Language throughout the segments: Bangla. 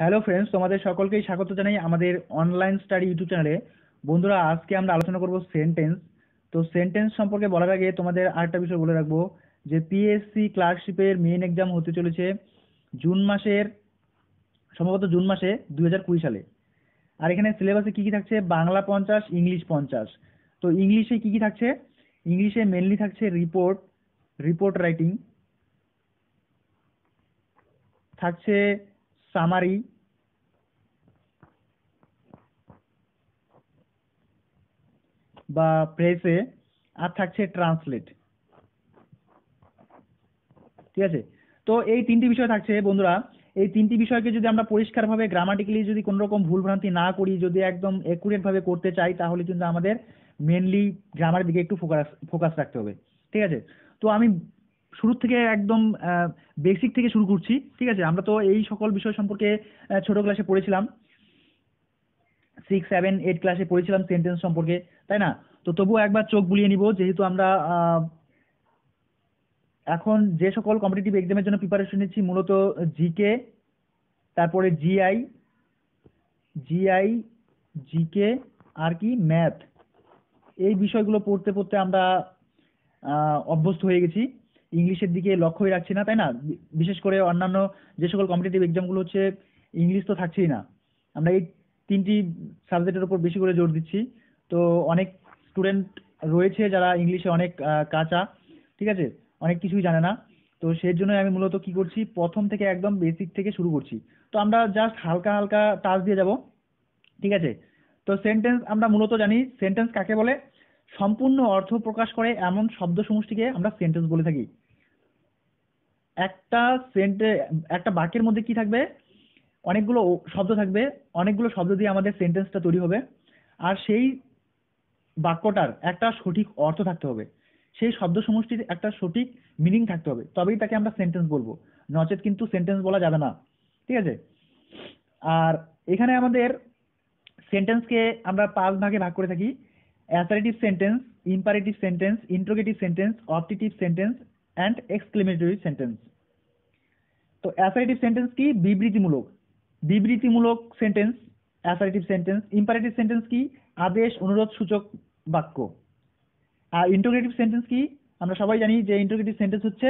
হ্যালো ফ্রেন্ডস তোমাদের সকলকেই স্বাগত জানাই আমাদের অনলাইন স্টাডি ইউটিউব চ্যানেলে বন্ধুরা আজকে আমরা আলোচনা করব সেন্টেন্স তো সেন্টেন্স সম্পর্কে বলার আগে তোমাদের আরেকটা বিষয় বলে রাখবো যে পিএসসি ক্লার্কশিপের মেন এক্সাম হতে চলেছে জুন মাসের সম্ভবত জুন মাসে দুই সালে আর এখানে সিলেবাসে কী কী থাকছে বাংলা পঞ্চাশ ইংলিশ পঞ্চাশ তো ইংলিশে কী কী থাকছে ইংলিশে মেনলি থাকছে রিপোর্ট রিপোর্ট রাইটিং থাকছে সামারি বা প্রেসে আর থাকছে ট্রান্সলেট ঠিক আছে তো এই তিনটি বিষয় থাকছে বন্ধুরা এই তিনটি বিষয়কে যদি আমরা পরিষ্কারভাবে গ্রামাটিক্যালি যদি কোনো রকম ভুলভ্রান্তি না করি যদি একদম অ্যাকুরেটভাবে করতে চাই তাহলে কিন্তু আমাদের মেনলি গ্রামার দিকে একটু ফোকাস ফোকাস রাখতে হবে ঠিক আছে তো আমি শুরু থেকে একদম বেসিক থেকে শুরু করছি ঠিক আছে আমরা তো এই সকল বিষয় সম্পর্কে ছোট ক্লাসে পড়েছিলাম সিক্স সেভেন এইট ক্লাসে পড়েছিলাম সেন্টেন্স সম্পর্কে তাই না তো তবুও একবার চোখ বুলিয়ে নিব যেহেতু আমরা এখন যে সকল কম্পিটিটিভ এক্সামের জন্য প্রিপারেশন নিচ্ছি মূলত জিকে তারপরে জিআই জিআই জিকে আর কি ম্যাথ এই বিষয়গুলো পড়তে পড়তে আমরা অভ্যস্ত হয়ে গেছি ইংলিশের দিকে লক্ষ্যই রাখছি না তাই না বিশেষ করে অন্যান্য যে সকল কম্পিটিটিভ এক্সামগুলো হচ্ছে ইংলিশ তো থাকছেই না আমরা এই তিনটি সাবজেক্টের উপর বেশি করে জোর দিচ্ছি তো অনেক স্টুডেন্ট রয়েছে যারা ইংলিশে অনেক কাঁচা ঠিক আছে অনেক কিছুই জানে না তো সেই জন্য আমি মূলত কি করছি প্রথম থেকে একদম বেসিক থেকে শুরু করছি তো আমরা জাস্ট হালকা হালকা টাচ দিয়ে যাব ঠিক আছে তো সেন্টেন্স আমরা মূলত জানি সেন্টেন্স কাকে বলে সম্পূর্ণ অর্থ প্রকাশ করে এমন শব্দ সমষ্টিকে আমরা সেন্টেন্স বলে থাকি একটা সেন্টে একটা বাক্যের মধ্যে কি থাকবে অনেকগুলো শব্দ থাকবে অনেকগুলো শব্দ দিয়ে আমাদের সেন্টেন্সটা তৈরি হবে আর সেই বাক্যটার একটা সঠিক অর্থ থাকতে হবে সেই শব্দ সমষ্টির একটা সঠিক মিনিং থাকতে হবে তবেই তাকে আমরা সেন্টেন্স বলবো নচেত কিন্তু সেন্টেন্স বলা যাবে না ঠিক আছে আর এখানে আমাদের সেন্টেন্সকে আমরা পাঁচ ভাগে ভাগ করে থাকি assertive sentence imperative sentence interrogative sentence optative sentence and exclamatory sentence তো অ্যাসারেটিভ সেন্টেন্স কি বিবৃতিমূলক বিবৃতিমূলক sentence assertive sentence imperative sentence কি আদেশ অনুরোধ সূচক বাক্য আর ইন্টোগ্রেটিভ সেন্টেন্স কি আমরা সবাই জানি যে ইন্টোগ্রেটিভ সেন্টেন্স হচ্ছে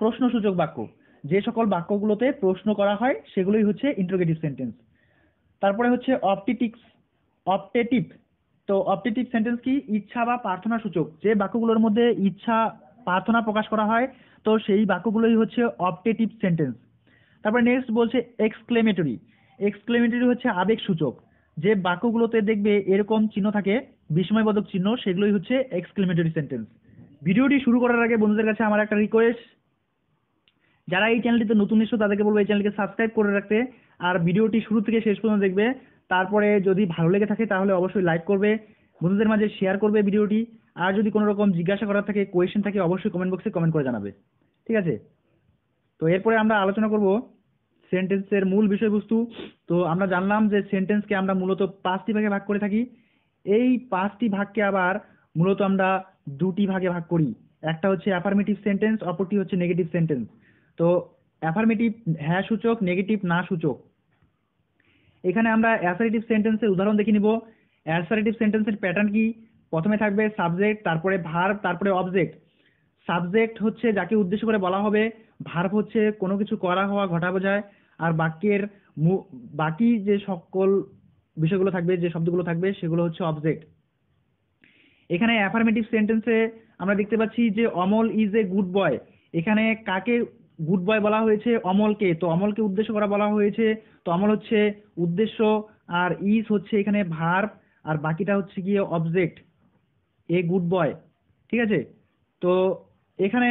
প্রশ্নসূচক বাক্য যে সকল বাক্যগুলোতে প্রশ্ন করা হয় সেগুলোই হচ্ছে ইন্টোগ্রেটিভ সেন্টেন্স তারপরে হচ্ছে অপটেটিক্স অপটেটিভ তো অপটেটিভ সেন্টেন্স কি ইচ্ছা বা প্রার্থনা সূচক যে বাক্যগুলোর মধ্যে ইচ্ছা প্রার্থনা প্রকাশ করা হয় তো সেই বাক্যগুলোই হচ্ছে অপটেটিভ সেন্টেন্স তারপর নেক্সট বলছে এক্সক্লেমেটরি এক্সক্লেমেটরি হচ্ছে আবেগ সূচক যে বাক্যগুলোতে দেখবে এরকম চিহ্ন থাকে বিস্ময়বোধক চিহ্ন সেগুলোই হচ্ছে এক্সক্লেমেটরি সেন্টেন্স ভিডিওটি শুরু করার আগে বন্ধুদের কাছে আমার একটা রিকোয়েস্ট যারা এই চ্যানেলটিতে নতুন এসো তাদেরকে বলবো এই চ্যানেলকে সাবস্ক্রাইব করে রাখতে আর ভিডিওটি শুরু থেকে শেষ পর্যন্ত দেখবে তারপরে যদি ভালো লেগে থাকে তাহলে অবশ্যই লাইক করবে বন্ধুদের মাঝে শেয়ার করবে ভিডিওটি আর যদি কোনো রকম জিজ্ঞাসা করার থাকে কোয়েশন থাকে অবশ্যই কমেন্ট বক্সে কমেন্ট করে জানাবে ঠিক আছে তো এরপরে আমরা আলোচনা করব সেন্টেন্সের মূল বিষয়বস্তু তো আমরা জানলাম যে সেন্টেন্সকে আমরা মূলত পাঁচটি ভাগে ভাগ করে থাকি এই পাঁচটি ভাগকে আবার মূলত আমরা দুটি ভাগে ভাগ করি একটা হচ্ছে অ্যাফার্মেটিভ সেন্টেন্স অপরটি হচ্ছে নেগেটিভ সেন্টেন্স তো অ্যাফার্মেটিভ হ্যাঁ সূচক নেগেটিভ না সূচক এখানে আমরা অ্যাসারেটিভ সেন্টেন্সের উদাহরণ দেখে নিব অ্যাসারেটিভ সেন্টেন্সের প্যাটার্ন কি প্রথমে থাকবে সাবজেক্ট তারপরে ভার্ব তারপরে অবজেক্ট সাবজেক্ট হচ্ছে যাকে উদ্দেশ্য করে বলা হবে ভার্ব হচ্ছে কোনো কিছু করা হওয়া ঘটা বোঝায় আর বাক্যের বাকি যে সকল বিষয়গুলো থাকবে যে শব্দগুলো থাকবে সেগুলো হচ্ছে অবজেক্ট এখানে অ্যাফার্মেটিভ সেন্টেন্সে আমরা দেখতে পাচ্ছি যে Amal is a good boy এখানে কাকে গুড বয় বলা হয়েছে অমলকে তো অমলকে উদ্দেশ্য করা বলা হয়েছে তো অমল হচ্ছে উদ্দেশ্য আর ইজ হচ্ছে এখানে ভার্ব আর বাকিটা হচ্ছে গিয়ে অবজেক্ট এ গুড বয় ঠিক আছে তো এখানে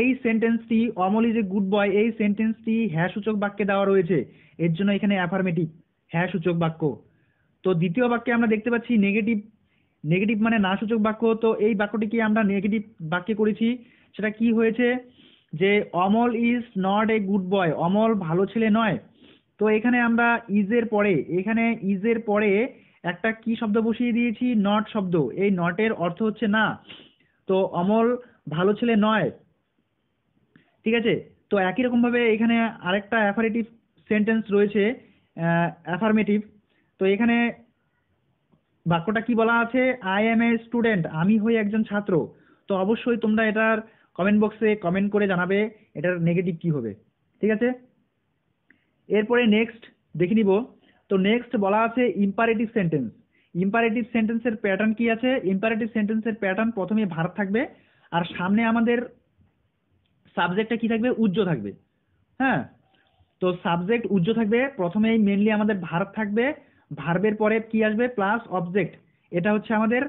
এই সেন্টেন্সটি Amal is a good boy এই সেন্টেন্সটি হ্যাঁ সূচক বাক্যে দেওয়া রয়েছে এর জন্য এখানে অ্যাফার্মেটিভ হ্যাঁ সূচক বাক্য তো দ্বিতীয় বাক্যে আমরা দেখতে পাচ্ছি নেগেটিভ নেগেটিভ মানে না সূচক বাক্য তো এই বাক্যটিকে আমরা নেগেটিভ বাক্যে করেছি সেটা কি হয়েছে যে Amal is not a good boy Amal ভালো ছেলে নয় তো এখানে আমরা ইজের পরে এখানে ইজের পরে একটা কি শব্দ বসিয়ে দিয়েছি নট শব্দ এই নটের অর্থ হচ্ছে না তো অমল ভালো ছেলে নয় ঠিক আছে তো একই রকমভাবে এখানে আরেকটা অ্যাফারেটিভ সেন্টেন্স রয়েছে অ্যাফার্মেটিভ তো এখানে বাক্যটা কি বলা আছে আই এম এ স্টুডেন্ট আমি হই একজন ছাত্র তো অবশ্যই তোমরা এটার কমেন্ট বক্সে কমেন্ট করে জানাবে এটার নেগেটিভ কি হবে ঠিক আছে এরপরে নেক্সট দেখে নিব তো নেক্সট বলা আছে ইম্পারেটিভ সেন্টেন্স ইম্পারেটিভ সেন্টেন্সের প্যাটার্ন কি আছে ইম্পারেটিভ সেন্টেন্সের প্যাটার্ন প্রথমে ভারত থাকবে আর সামনে আমাদের সাবজেক্টটা কি থাকবে উজ্জ থাকবে হ্যাঁ তো সাবজেক্ট উজ্জ থাকবে প্রথমেই মেনলি আমাদের ভারত থাকবে ভার্বের পরে কি আসবে প্লাস অবজেক্ট এটা হচ্ছে আমাদের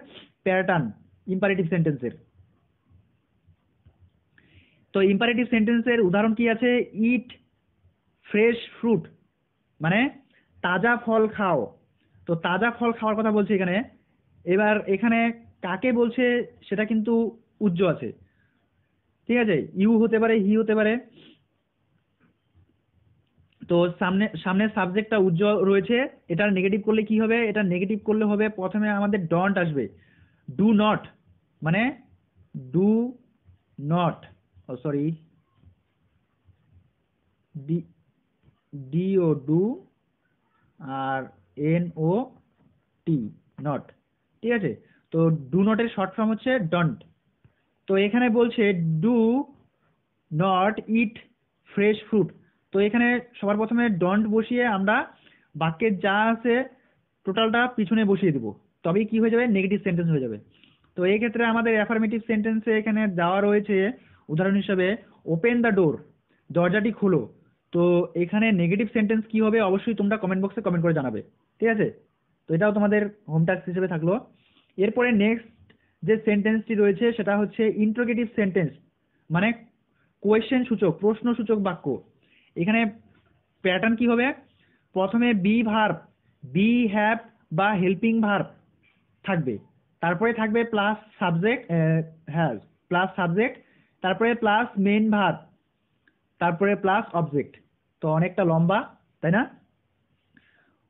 প্যাটার্ন ইম্পারেটিভ সেন্টেন্সের তো ইম্পারেটিভ সেন্টেন্সের উদাহরণ কি আছে ইট ফ্রেশ ফ্রুট মানে তাজা ফল খাও তো তাজা ফল খাওয়ার কথা বলছে এখানে এবার এখানে কাকে বলছে সেটা কিন্তু উজ্জ আছে ঠিক আছে ইউ হতে পারে হি হতে পারে তো সামনে সামনের সাবজেক্টটা উজ্জ্বল রয়েছে এটা নেগেটিভ করলে কি হবে এটা নেগেটিভ করলে হবে প্রথমে আমাদের ডন্ট আসবে ডু নট মানে do not oh, oh sorry D D O do আর এন ও টি নট ঠিক আছে তো ডু নটের শর্ট ফর্ম হচ্ছে ডন্ট তো এখানে বলছে do not eat fresh fruit তো এখানে সবার প্রথমে ডন্ট বসিয়ে আমরা বাক্যের যা আছে টোটালটা পিছনে বসিয়ে দেবো তবেই কি হয়ে যাবে নেগেটিভ সেন্টেন্স হয়ে যাবে তো এই ক্ষেত্রে আমাদের অ্যাফার্মেটিভ সেন্টেন্সে এখানে দেওয়া রয়েছে উদাহরণ হিসাবে ওপেন দ্য ডোর দরজাটি খোলো তো এখানে নেগেটিভ সেন্টেন্স কি হবে অবশ্যই তোমরা কমেন্ট বক্সে কমেন্ট করে জানাবে ঠিক আছে তো এটাও তোমাদের হোম টাস্ক হিসেবে থাকলো এরপরে নেক্সট যে সেন্টেন্সটি রয়েছে সেটা হচ্ছে ইন্ট্রোগেটিভ সেন্টেন্স মানে কোয়েশ্চেন সূচক প্রশ্ন সূচক বাক্য এখানে প্যাটার্ন কি হবে প্রথমে বি ভার্ব বি হ্যাপ বা হেল্পিং ভার্ব থাকবে তারপরে থাকবে প্লাস সাবজেক্ট হ্যাঁ প্লাস সাবজেক্ট তারপরে প্লাস মেন ভার্ব তারপরে প্লাস অবজেক্ট তো অনেকটা লম্বা তাই না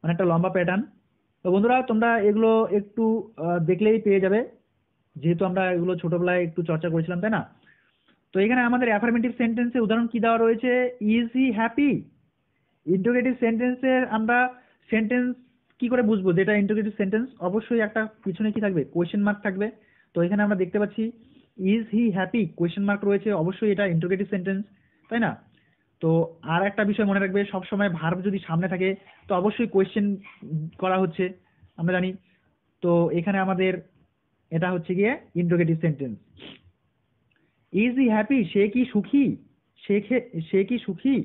অনেকটা লম্বা প্যাটার্ন তো বন্ধুরা তোমরা এগুলো একটু দেখলেই পেয়ে যাবে যেহেতু আমরা এগুলো ছোটোবেলায় একটু চর্চা করেছিলাম তাই না তো এখানে আমাদের অ্যাফার্মেটিভ সেন্টেন্সে উদাহরণ কি দেওয়া রয়েছে ইজ হি হ্যাপি ইন্টোগ্রেটিভ সেন্টেন্সের আমরা সেন্টেন্স কি করে বুঝবো যেটা ইন্টোগ্রেটিভ সেন্টেন্স অবশ্যই একটা পিছনে কি থাকবে কোয়েশ্চেন মার্ক থাকবে তো এখানে আমরা দেখতে পাচ্ছি is he happy question mark রয়েছে অবশ্যই এটা ইন্টোগ্রেটিভ সেন্টেন্স তাই না তো আর একটা বিষয় মনে রাখবে সবসময় ভার্ব যদি সামনে থাকে তো অবশ্যই কোয়েশ্চেন করা হচ্ছে আমরা জানি তো এখানে আমাদের এটা হচ্ছে গিয়ে interrogative sentence is he happy সে কি সুখী সে সে কি সুখী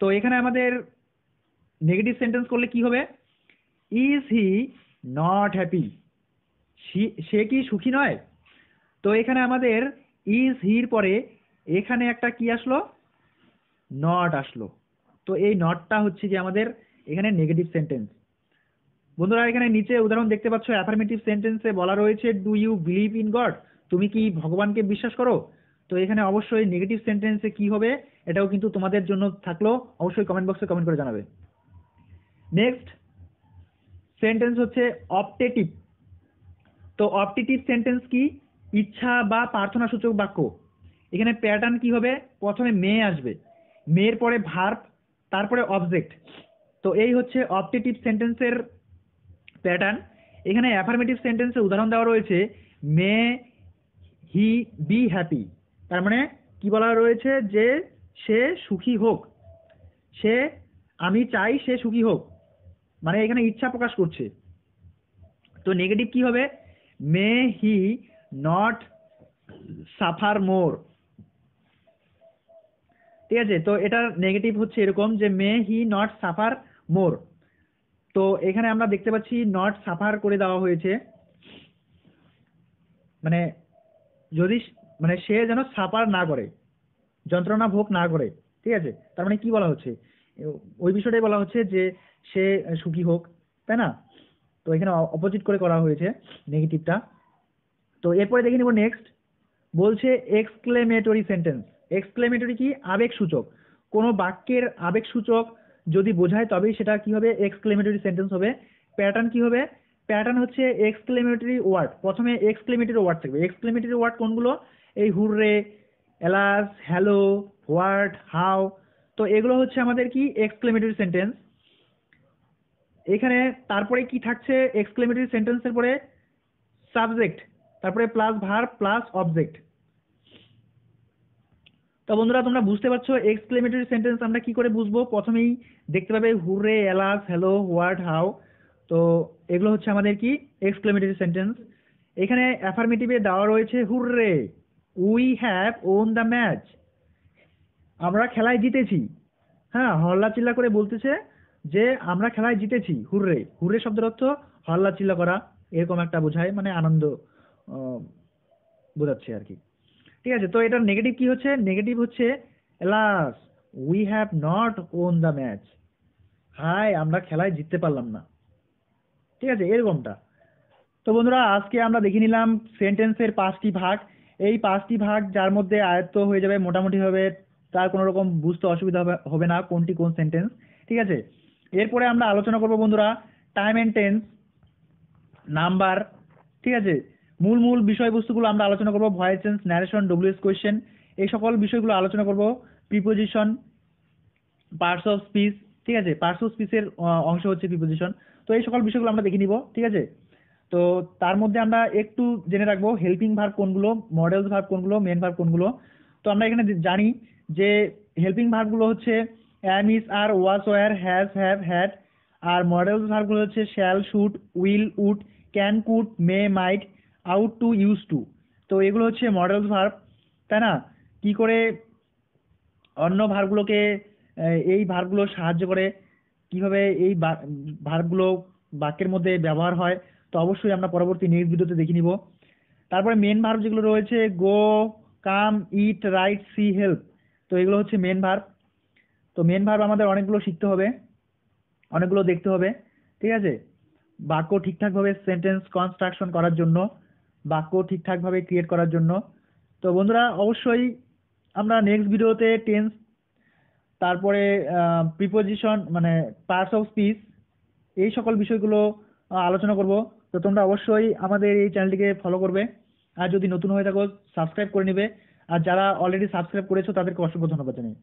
তো এখানে আমাদের নেগেটিভ সেন্টেন্স করলে কি হবে ইজ হি নট হ্যাপি সে কি সুখী নয় তো এখানে আমাদের ইজ হির পরে এখানে একটা কি আসলো নট আসলো তো এই নটটা হচ্ছে যে আমাদের এখানে নেগেটিভ সেন্টেন্স বন্ধুরা এখানে নিচে উদাহরণ দেখতে পাচ্ছ অ্যাফার্মেটিভ সেন্টেন্সে বলা রয়েছে do you believe in God তুমি কি ভগবানকে বিশ্বাস করো তো এখানে অবশ্যই নেগেটিভ সেন্টেন্সে কি হবে এটাও কিন্তু তোমাদের জন্য থাকলো অবশ্যই কমেন্ট বক্সে কমেন্ট করে জানাবে নেক্সট সেন্টেন্স হচ্ছে অপটেটিভ তো অপটেটিভ সেন্টেন্স কি ইচ্ছা বা প্রার্থনা সূচক বাক্য এখানে প্যাটার্ন কি হবে প্রথমে মেয়ে আসবে মেয়ের পরে ভার্ব তারপরে অবজেক্ট তো এই হচ্ছে অপটেটিভ সেন্টেন্সের প্যাটার্ন এখানে অ্যাফার্মেটিভ সেন্টেন্সের উদাহরণ দেওয়া রয়েছে মে হি বি হ্যাপি তার মানে কি বলা রয়েছে যে সে সুখী হোক সে আমি চাই সে সুখী হোক মানে এখানে ইচ্ছা প্রকাশ করছে তো নেগেটিভ কি হবে মে হি নট সাফার মোর ঠিক আছে তো এটার নেগেটিভ হচ্ছে এরকম যে মে হি নট সাফার মোর তো এখানে আমরা দেখতে পাচ্ছি নট সাফার করে দেওয়া হয়েছে মানে যদি মানে সে যেন সাফার না করে যন্ত্রণা ভোগ না করে ঠিক আছে তার মানে কি বলা হচ্ছে ওই বিষয়টাই বলা হচ্ছে যে সে সুখী হোক তাই না তো এখানে অপোজিট করে করা হয়েছে নেগেটিভটা তো এরপরে দেখে নিব নেক্সট বলছে এক্সক্লেমেটরি সেন্টেন্স এক্সপ্লেমেটরি কি আবেগ সূচক কোনো বাক্যের আবেগ সূচক যদি বোঝায় তবেই সেটা কি হবে এক্সক্লেমেটরি সেন্টেন্স হবে প্যাটার্ন কি হবে প্যাটার্ন হচ্ছে এক্সক্লেমেটরি ওয়ার্ড প্রথমে এক্সক্লেমেটরি ওয়ার্ড থাকবে এক্সক্লেমেটরি ওয়ার্ড কোনগুলো এই hurray alas hello what how তো এগুলো হচ্ছে আমাদের কি এক্সক্লেমেটরি সেন্টেন্স এখানে তারপরে কি থাকছে এক্সক্লেমেটরি সেন্টেন্সের পরে সাবজেক্ট তারপরে প্লাস ভার প্লাস অবজেক্ট তো বন্ধুরা তোমরা বুঝতে পারছো এক্সক্লেমেটরি সেন্টেন্স আমরা কি করে বুঝবো প্রথমেই দেখতে পাবে hurray alas hello what how তো এগুলো হচ্ছে আমাদের কি এক্সক্লেমেটরি সেন্টেন্স এখানে অ্যাফার্মেটিভে দেওয়া রয়েছে hurray we have won the match আমরা খেলায় জিতেছি হ্যাঁ হল্লা চিল্লা করে বলতেছে যে আমরা খেলায় জিতেছি হুররে হুররে শব্দের অর্থ হল্লা চিল্লা করা এরকম একটা বোঝায় মানে আনন্দ বোঝাচ্ছে আর কি ঠিক আছে তো এটার নেগেটিভ কি হচ্ছে নেগেটিভ হচ্ছে alas we have not won the match হাই আমরা খেলায় জিততে পারলাম না ঠিক আছে এরকমটা তো বন্ধুরা আজকে আমরা দেখে নিলাম সেন্টেন্সের পাঁচটি ভাগ এই পাঁচটি ভাগ যার মধ্যে আয়ত্ত হয়ে যাবে মোটামুটি হবে তার কোনো রকম বুঝতে অসুবিধা হবে না কোনটি কোন সেন্টেন্স ঠিক আছে এরপরে আমরা আলোচনা করব বন্ধুরা টাইম অ্যান্ড টেন্স নাম্বার ঠিক আছে মূল মূল বিষয়বস্তুগুলো আমরা আলোচনা করব voice tense narration WH question এই সকল বিষয়গুলো আলোচনা করব প্রিপোজিশন পার্টস অফ স্পিচ ঠিক আছে পার্টস অফ স্পিচের অংশ হচ্ছে প্রিপোজিশন তো এই সকল বিষয়গুলো আমরা দেখে নিব ঠিক আছে তো তার মধ্যে আমরা একটু জেনে রাখবো হেল্পিং ভার্ব কোনগুলো মডেলস ভার্ব কোনগুলো মেন ভার্ব কোনগুলো তো আমরা এখানে জানি যে হেল্পিং ভার্বগুলো হচ্ছে am is are was were has have had আর মডেল ভার্বগুলো হচ্ছে shall should will would can could may might ought to used to তো এগুলো হচ্ছে মডেল ভার্ব তাই না কি করে অন্য ভার্বগুলোকে এই ভার্বগুলো সাহায্য করে কিভাবে এই ভার্বগুলো বাক্যের মধ্যে ব্যবহার হয় তো অবশ্যই আমরা পরবর্তী ভিডিওতে দেখে নিব তারপরে মেন ভার্ব যেগুলো রয়েছে go come eat write see help তো এগুলো হচ্ছে মেন ভার্ব তো মেন ভার্ব আমাদের অনেকগুলো শিখতে হবে অনেকগুলো দেখতে হবে ঠিক আছে বাক্য ঠিকঠাকভাবে সেন্টেন্স কনস্ট্রাকশন করার জন্য বাক্য ঠিকঠাকভাবে ক্রিয়েট করার জন্য তো বন্ধুরা অবশ্যই আমরা নেক্সট ভিডিওতে টেন্স তারপরে প্রিপোজিশন মানে পার্টস অফ স্পিচ এই সকল বিষয়গুলো আলোচনা করব তো তোমরা অবশ্যই আমাদের এই চ্যানেলটিকে ফলো করবে আর যদি নতুন হয়ে থাকো সাবস্ক্রাইব করে নেবে আর যারা অলরেডি সাবস্ক্রাইব করেছো তাদেরকে অসংখ্য ধন্যবাদ জানাই